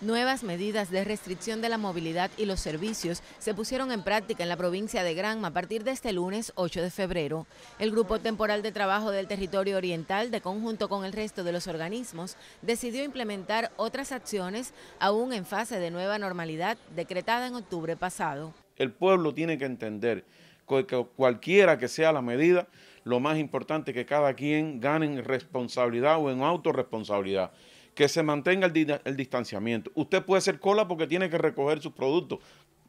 Nuevas medidas de restricción de la movilidad y los servicios se pusieron en práctica en la provincia de Granma a partir de este lunes 8 de febrero. El Grupo Temporal de Trabajo del Territorio Oriental, de conjunto con el resto de los organismos, decidió implementar otras acciones aún en fase de nueva normalidad decretada en octubre pasado. El pueblo tiene que entender que cualquiera que sea la medida, lo más importante es que cada quien gane en responsabilidad o en autorresponsabilidad que se mantenga el, distanciamiento. Usted puede ser cola porque tiene que recoger sus productos.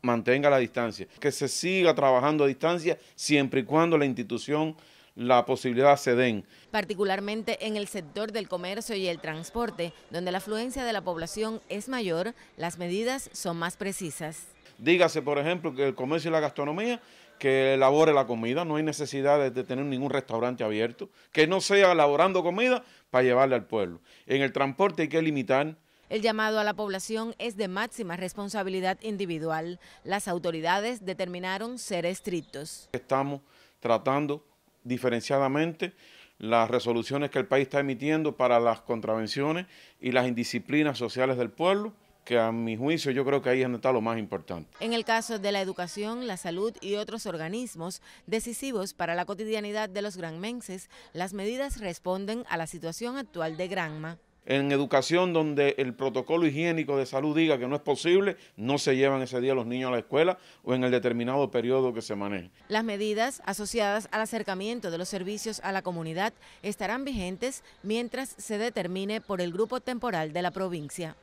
Mantenga la distancia. Que se siga trabajando a distancia siempre y cuando la institución la posibilidad se den. Particularmente en el sector del comercio y el transporte, donde la afluencia de la población es mayor, las medidas son más precisas. Dígase, por ejemplo, que el comercio y la gastronomía que elabore la comida, no hay necesidad de, tener ningún restaurante abierto, que no sea elaborando comida para llevarle al pueblo. En el transporte hay que limitar. El llamado a la población es de máxima responsabilidad individual. Las autoridades determinaron ser estrictos. Estamos tratando diferenciadamente las resoluciones que el país está emitiendo para las contravenciones y las indisciplinas sociales del pueblo que a mi juicio yo creo que ahí es donde está lo más importante. En el caso de la educación, la salud y otros organismos decisivos para la cotidianidad de los granmenses, las medidas responden a la situación actual de Granma. En educación donde el protocolo higiénico de salud diga que no es posible, no se llevan ese día los niños a la escuela o en el determinado periodo que se maneje. Las medidas asociadas al acercamiento de los servicios a la comunidad estarán vigentes mientras se determine por el grupo temporal de la provincia.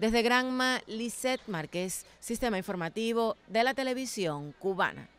Desde Granma, Lisette Márquez, Sistema Informativo de la Televisión Cubana.